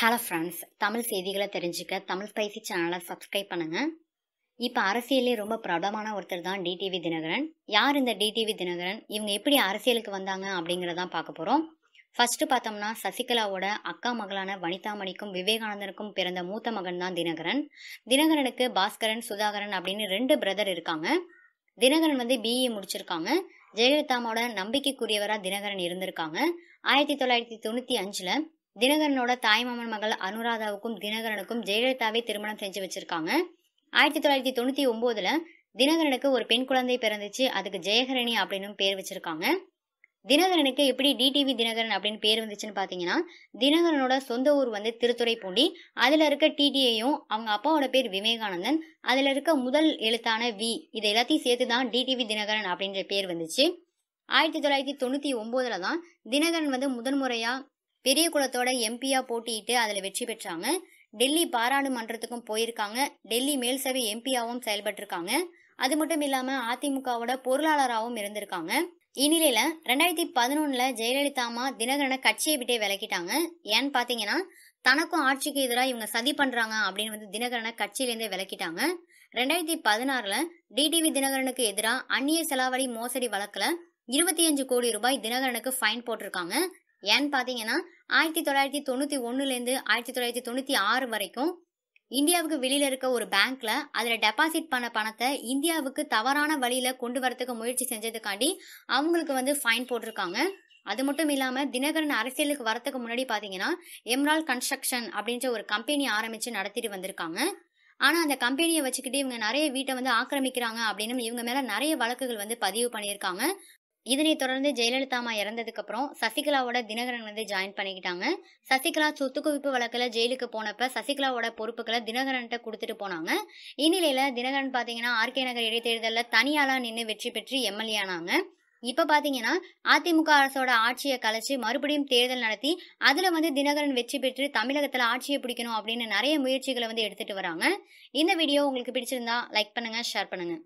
hello friends Tamil செய்திகளை தெரிஞ்சுக்க Tamil spicy சேனலை சப்ஸ்கிரைப் பண்ணுங்கள் இப்போ அரசியலே ரொம்ப பிரபலமான ஒருத்தர் தான் டிடிவி தினகரன் யார் இந்த டிடிவி தினகரன் இவங்க எப்படி அரசியலுக்கு வந்தாங்க அப்படிங்கிறதான் பார்க்க போகிறோம் ஃபஸ்ட்டு பார்த்தோம்னா சசிகலாவோட அக்கா மகளான வனிதாமணிக்கும் விவேகானந்தனுக்கும் பிறந்த மூத்த மகன் தான் தினகரன் தினகரனுக்கு பாஸ்கரன் சுதாகரன் அப்படின்னு ரெண்டு பிரதர் இருக்காங்க தினகரன் வந்து பிஇ முடிச்சிருக்காங்க ஜெயலலிதாமோட நம்பிக்கைக்குரியவராக தினகரன் இருந்திருக்காங்க ஆயிரத்தி தொள்ளாயிரத்தி தொண்ணூற்றி அஞ்சில் தினகரனோட தாய்மாமன் மகள் அனுராதாவுக்கும் தினகரனுக்கும் ஜெயலலிதாவை திருமணம் செஞ்சு வச்சிருக்காங்க ஆயிரத்தி தொள்ளாயிரத்தி தொண்ணூத்தி ஒன்பதுல தினகரனுக்கு ஒரு பெண் குழந்தை பிறந்துச்சு அதுக்கு ஜெயகரணி அப்படின்னு பேர் வச்சிருக்காங்க தினகரனுக்கு எப்படி டிடிவி தினகரன் அப்படின்னு பேர் வந்துச்சுன்னு பாத்தீங்கன்னா தினகரனோட சொந்த ஊர் வந்து திருத்துறைப்பூண்டி அதுல இருக்க டிடிஐயும் அவங்க அப்பாவோட பேர் விவேகானந்தன் அதுல இருக்க முதல் எழுத்தான வி இது எல்லாத்தையும் சேர்த்து தான் டிடிவி தினகரன் அப்படின்ற பேர் வந்துச்சு ஆயிரத்தி தொள்ளாயிரத்தி தொண்ணூத்தி ஒன்பதுல தான் தினகரன் வந்து முதன்முறையா பெரிய குளத்தோட எம்பியா போட்டியிட்டு அதுல வெற்றி பெற்றாங்க டெல்லி பாராளுமன்றத்துக்கும் போயிருக்காங்க டெல்லி மேல் சபை எம்பியாவும் செயல்பட்டிருக்காங்க அது மட்டும் இல்லாம அதிமுகவோட பொருளாளராகவும் இருந்திருக்காங்க இந்நிலையில ரெண்டாயிரத்தி பதினொன்னுல ஜெயலலிதா அம்மா தினகரனை கட்சியை விட்டே விளக்கிட்டாங்க ஏன்னு பாத்தீங்கன்னா தனக்கும் ஆட்சிக்கு எதிராக இவங்க சதி பண்றாங்க அப்படின்னு வந்து தினகரனை கட்சியிலேருந்தே விளக்கிட்டாங்க ரெண்டாயிரத்தி பதினாறுல டிடிவி தினகரனுக்கு எதிராக அந்நிய செலாவடி மோசடி வழக்குல இருபத்தி அஞ்சு கோடி ரூபாய் தினகரனுக்கு ஃபைன் போட்டிருக்காங்க ஏன்னு பார்த்தீங்கன்னா ஆயிரத்தி தொள்ளாயிரத்தி தொண்ணூற்றி ஒன்றுலேருந்து ஆயிரத்தி தொள்ளாயிரத்தி தொண்ணூற்றி ஆறு வரைக்கும் இந்தியாவுக்கு வெளியில் இருக்க ஒரு பேங்க்கில் அதில் டெபாசிட் பண்ண பணத்தை இந்தியாவுக்கு தவறான வழியில் கொண்டு வரத்துக்கு முயற்சி செஞ்சதுக்காண்டி அவங்களுக்கு வந்து ஃபைன் போட்டிருக்காங்க அது மட்டும் இல்லாமல் தினகரன் அரசியலுக்கு வரத்துக்கு முன்னாடி பார்த்தீங்கன்னா எம்ரால் கன்ஸ்ட்ரக்ஷன் அப்படின்ற ஒரு கம்பெனி ஆரம்பித்து நடத்திட்டு வந்திருக்காங்க ஆனால் அந்த கம்பெனியை வச்சுக்கிட்டு இவங்க நிறைய வீட்டை வந்து ஆக்கிரமிக்கிறாங்க அப்படின்னு இவங்க மேலே நிறைய வழக்குகள் வந்து பதிவு பண்ணியிருக்காங்க இதனை தொடர்ந்து ஜெயலலிதா அம்மா இறந்ததுக்கு அப்புறம் சசிகலாவோட தினகரன் வந்து ஜாயின் பண்ணிக்கிட்டாங்க சசிகலா சொத்து குவிப்பு வழக்கில் ஜெயிலுக்கு போனப்ப சசிகலாவோட பொறுப்புகளை தினகரன்கிட்ட கொடுத்துட்டு போனாங்க இந்நிலையில தினகரன் பாத்தீங்கன்னா ஆர்கே நகர் இடைத்தேர்தலில் தனியாளா நின்று வெற்றி பெற்று எம்எல்ஏ ஆனாங்க இப்ப பாத்தீங்கன்னா அதிமுக அரசோட ஆட்சியை கலைச்சு மறுபடியும் தேர்தல் நடத்தி அதுல வந்து தினகரன் வெற்றி பெற்று தமிழகத்துல ஆட்சியை பிடிக்கணும் அப்படின்னு நிறைய முயற்சிகளை வந்து எடுத்துட்டு வராங்க இந்த வீடியோ உங்களுக்கு பிடிச்சிருந்தா லைக் பண்ணுங்க ஷேர் பண்ணுங்க